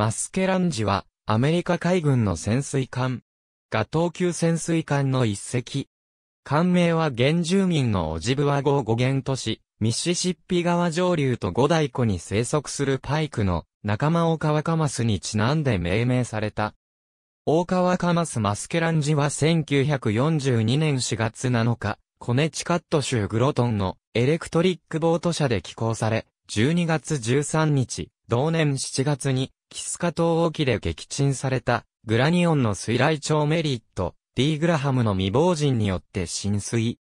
マスケランジは、アメリカ海軍の潜水艦。ガトウ級潜水艦の一隻。艦名は原住民のオジブワ語語源都市、ミシシッピ川上流と五大湖に生息するパイクの仲間オカワカマスにちなんで命名された。オカワカマスマスケランジは1942年4月7日、コネチカット州グロトンのエレクトリックボート社で寄港され、12月13日、同年7月にキスカ島沖で撃沈された、グラニオンの水雷町メリット、D・ グラハムの未亡人によって浸水。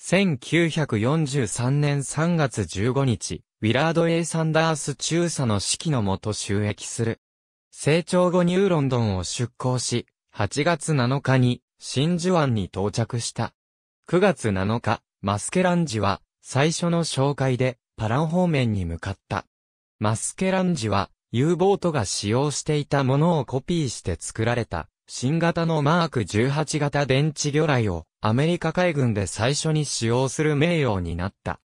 1943年3月15日、ウィラード・ A・ サンダース中佐の指揮のもと収益する。成長後ニューロンドンを出港し、8月7日に真珠湾に到着した。9月7日、マスケランジは最初の紹介でパラン方面に向かった。マスケランジは U ボートが使用していたものをコピーして作られた、新型のマーク18型電池魚雷をアメリカ海軍で最初に使用する名誉になった。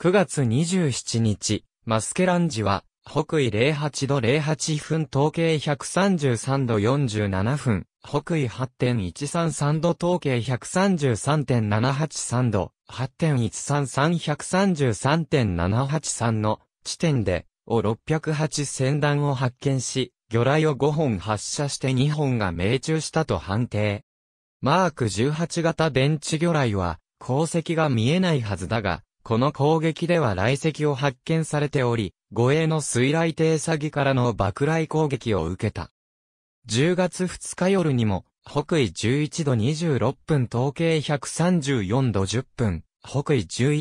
9月27日、マスケランジは北緯08度08分統計133度47分、北緯8.133度統計133.783度、8.133133.783の地点でを608船団を発見し、魚雷を5本発射して2本が命中したと判定。マーク18型電池魚雷は、鉱石が見えないはずだが、この攻撃では雷石を発見されており、護衛の水雷艇詐欺からの爆雷攻撃を受けた。10月2日夜にも、北緯11度26分統計134度10分、北緯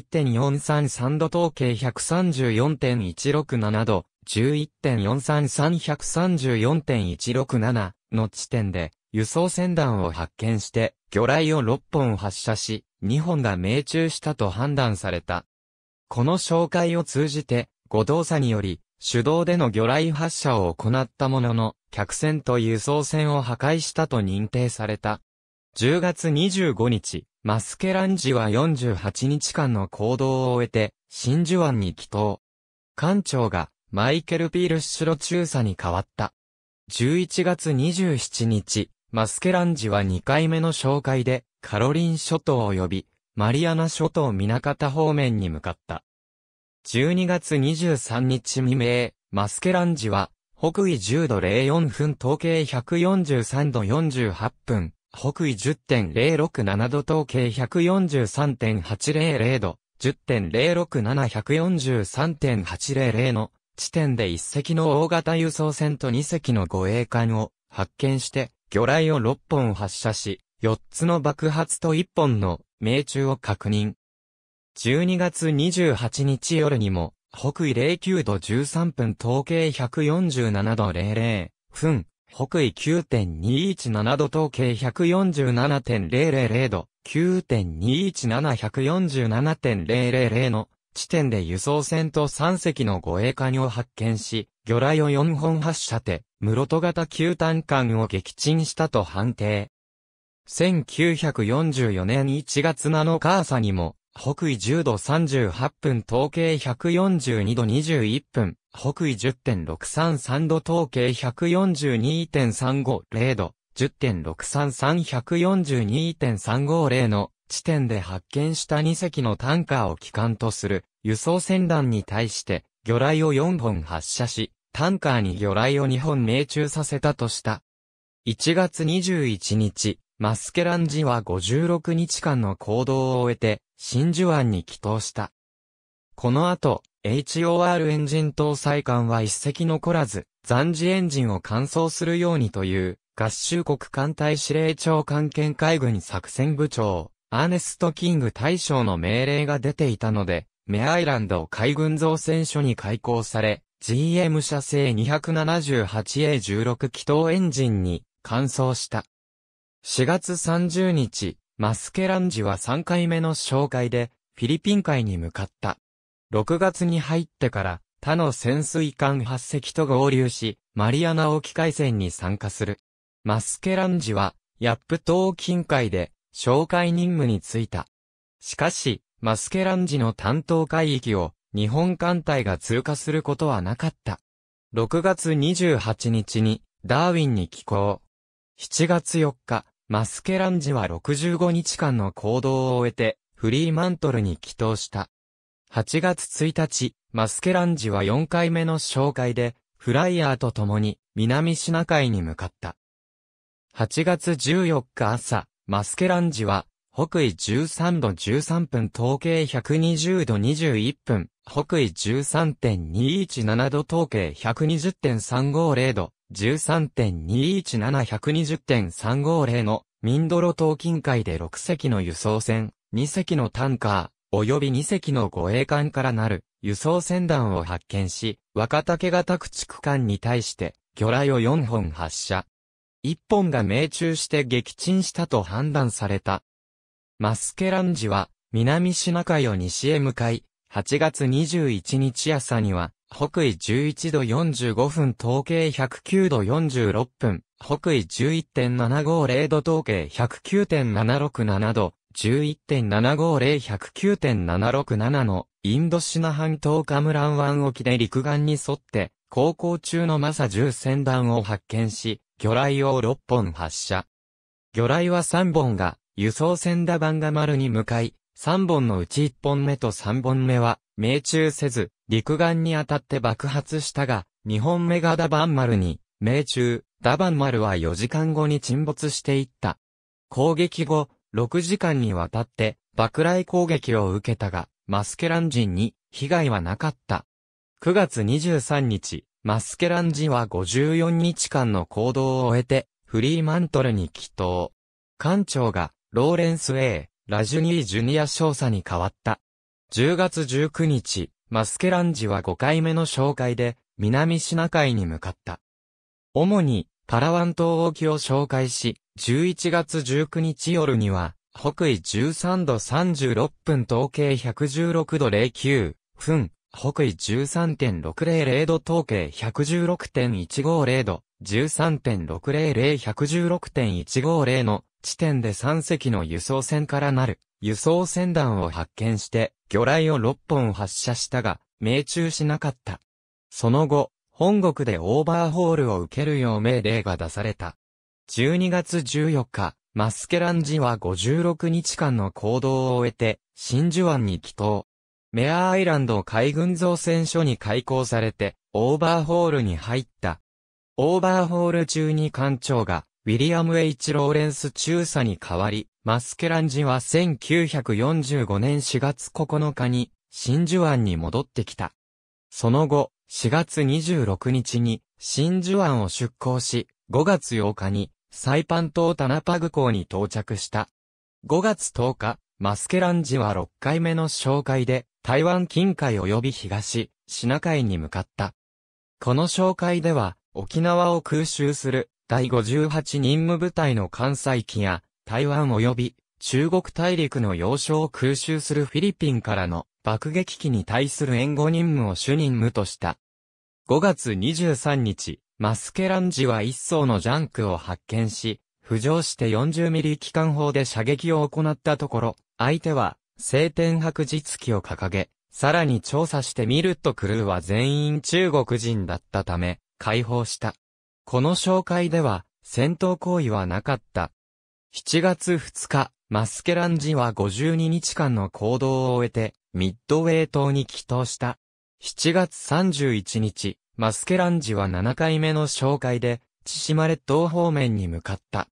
11.433度統計134.167度、11.433134.167の地点で、輸送船団を発見して、魚雷を6本発射し、2本が命中したと判断された。この紹介を通じて、誤動作により、手動での魚雷発射を行ったものの、客船と輸送船を破壊したと認定された。10月25日、マスケランジは48日間の行動を終えて、真珠湾に帰島。艦長が、マイケル・ピール・シュロ中佐に変わった。11月27日、マスケランジは2回目の紹介で、カロリン諸島及び、マリアナ諸島南方方面に向かった。12月23日未明、マスケランジは、北緯10度04分、東経143度48分、北緯10.067度統計143.800度、10.067143.800の地点で一隻の大型輸送船と二隻の護衛艦を発見して、魚雷を6本発射し、4つの爆発と1本の命中を確認。12月28日夜にも、北緯09度13分統計147度00分、北緯9.217度統計147.000度、9.217147.000の地点で輸送船と3隻の護衛艦を発見し、魚雷を4本発射て、室戸型球探艦を撃沈したと判定。1944年1月7日朝にも、北緯10度38分統計142度21分、北緯10.633度統計142.350度、10.633142.350の地点で発見した2隻のタンカーを機関とする輸送船団に対して魚雷を4本発射し、タンカーに魚雷を2本命中させたとした。1月21日、マスケランジは56日間の行動を終えて真珠湾に帰投した。この後、HOR エンジン搭載艦は一隻残らず、残次エンジンを乾燥するようにという、合衆国艦隊司令長官兼海軍作戦部長、アーネスト・キング大将の命令が出ていたので、メアイランド海軍造船所に開港され、GM 社製 278A16 気筒エンジンに乾燥した。4月30日、マスケランジは3回目の紹介で、フィリピン海に向かった。6月に入ってから他の潜水艦8隻と合流し、マリアナ沖海戦に参加する。マスケランジは、ヤップ島近海で、紹介任務に就いた。しかし、マスケランジの担当海域を、日本艦隊が通過することはなかった。6月28日に、ダーウィンに寄港。7月4日、マスケランジは65日間の行動を終えて、フリーマントルに帰島した。8月1日、マスケランジは4回目の紹介で、フライヤーと共に南シナ海に向かった。8月14日朝、マスケランジは、北緯13度13分統計120度21分、北緯13.217度統計120.350度、13.217120.350のミンドロ島近海で6隻の輸送船、2隻のタンカー、及び2隻の護衛艦からなる輸送船団を発見し、若竹型駆逐艦に対して魚雷を4本発射。1本が命中して撃沈したと判断された。マスケランジは南シナ海を西へ向かい、8月21日朝には北緯11度45分統計109度46分、北緯11.750度統計109.767度、11.750-109.767のインドシナ半島カムラン湾沖で陸岸に沿って航行中のマサ10船団を発見し、魚雷を6本発射。魚雷は3本が輸送船ダバンガ丸に向かい、3本のうち1本目と3本目は命中せず、陸岸に当たって爆発したが、2本目がダバン丸に命中、ダバン丸は4時間後に沈没していった。攻撃後、6時間にわたって、爆雷攻撃を受けたが、マスケラン人に被害はなかった。9月23日、マスケラン人は54日間の行動を終えて、フリーマントルに帰投。艦長が、ローレンス A、ラジュニー・ジュニア少佐に変わった。10月19日、マスケランジは5回目の紹介で、南シナ海に向かった。主に、パラワン島沖を紹介し、11月19日夜には、北緯13度36分統計116度09分、北緯13.600度統計116.150度、1 3 6 0 0 1 1 6 1 5 0の地点で3隻の輸送船からなる輸送船団を発見して魚雷を6本発射したが命中しなかった。その後、本国でオーバーホールを受けるよう命令が出された。12月14日、マスケランジは56日間の行動を終えて、真珠湾に帰島。メアアイランド海軍造船所に開港されて、オーバーホールに入った。オーバーホール中に艦長が、ウィリアム・ H・ ローレンス中佐に代わり、マスケランジは1945年4月9日に、真珠湾に戻ってきた。その後、4月26日に真珠湾を出港し、5月8日にサイパン島タナパグ港に到着した。5月10日、マスケランジは6回目の紹介で台湾近海及び東、シナ海に向かった。この紹介では沖縄を空襲する第58任務部隊の関西機や台湾及び中国大陸の要衝を空襲するフィリピンからの爆撃機に対する援護任務を主任務とした。5月23日、マスケランジは一層のジャンクを発見し、浮上して40ミリ機関砲で射撃を行ったところ、相手は、晴天白日機を掲げ、さらに調査してみるとクルーは全員中国人だったため、解放した。この紹介では、戦闘行為はなかった。7月2日、マスケランジは52日間の行動を終えて、ミッドウェー島に帰島した。7月31日、マスケランジは7回目の紹介で、千島列島方面に向かった。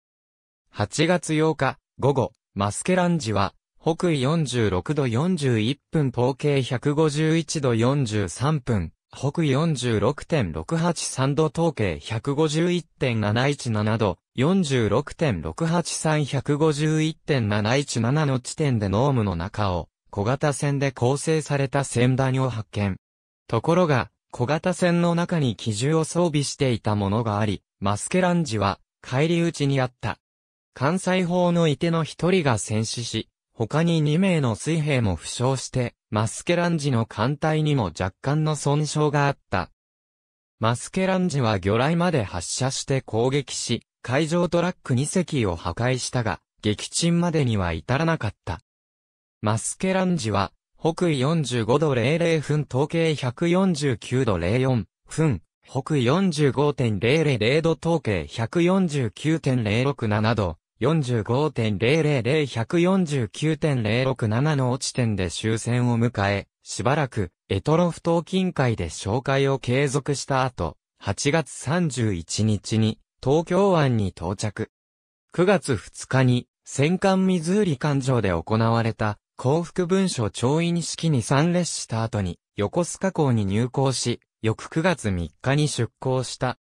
8月8日、午後、マスケランジは、北緯46度41分、東経151度43分、北緯46.683度、東経151.717度、4 6 6 8 3 1 5 1 7 1 7の地点でノームの中を小型船で構成された船団を発見。ところが、小型船の中に機銃を装備していたものがあり、マスケランジは、帰り討ちにあった。関西砲の伊手の一人が戦死し、他に2名の水兵も負傷して、マスケランジの艦隊にも若干の損傷があった。マスケランジは魚雷まで発射して攻撃し、海上トラック2隻を破壊したが、撃沈までには至らなかった。マスケランジは、北緯45度00分東経149度04分、北緯45.000度統計149.067度、45.000-149.067の落ち点で終戦を迎え、しばらく、エトロフ島近海で紹介を継続した後、8月31日に、東京湾に到着。9月2日に、戦艦ミズーリ艦上で行われた、幸福文書調印式に参列した後に、横須賀港に入港し、翌9月3日に出港した。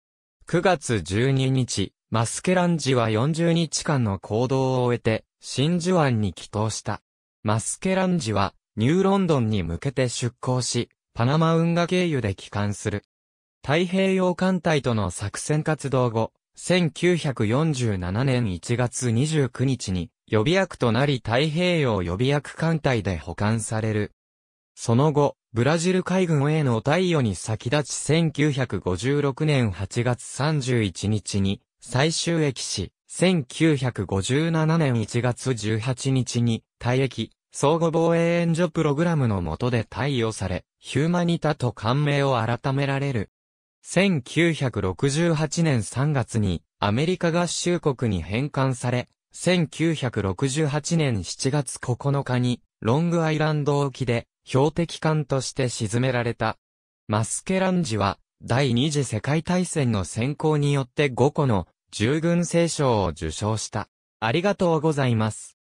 9月12日、マスケランジは40日間の行動を終えて、真珠湾に帰島した。マスケランジは、ニューロンドンに向けて出港し、パナマ運河経由で帰還する。太平洋艦隊との作戦活動後、1947年1月29日に、予備役となり太平洋予備役艦隊で保管される。その後、ブラジル海軍への対応に先立ち1956年8月31日に最終役し、1957年1月18日に退役、相互防衛援助プログラムの下で対応され、ヒューマニタと感銘を改められる。1968年3月にアメリカ合衆国に返還され、1968年7月9日に、ロングアイランド沖で、標的艦として沈められた。マスケランジは、第二次世界大戦の先行によって5個の従軍聖賞を受賞した。ありがとうございます。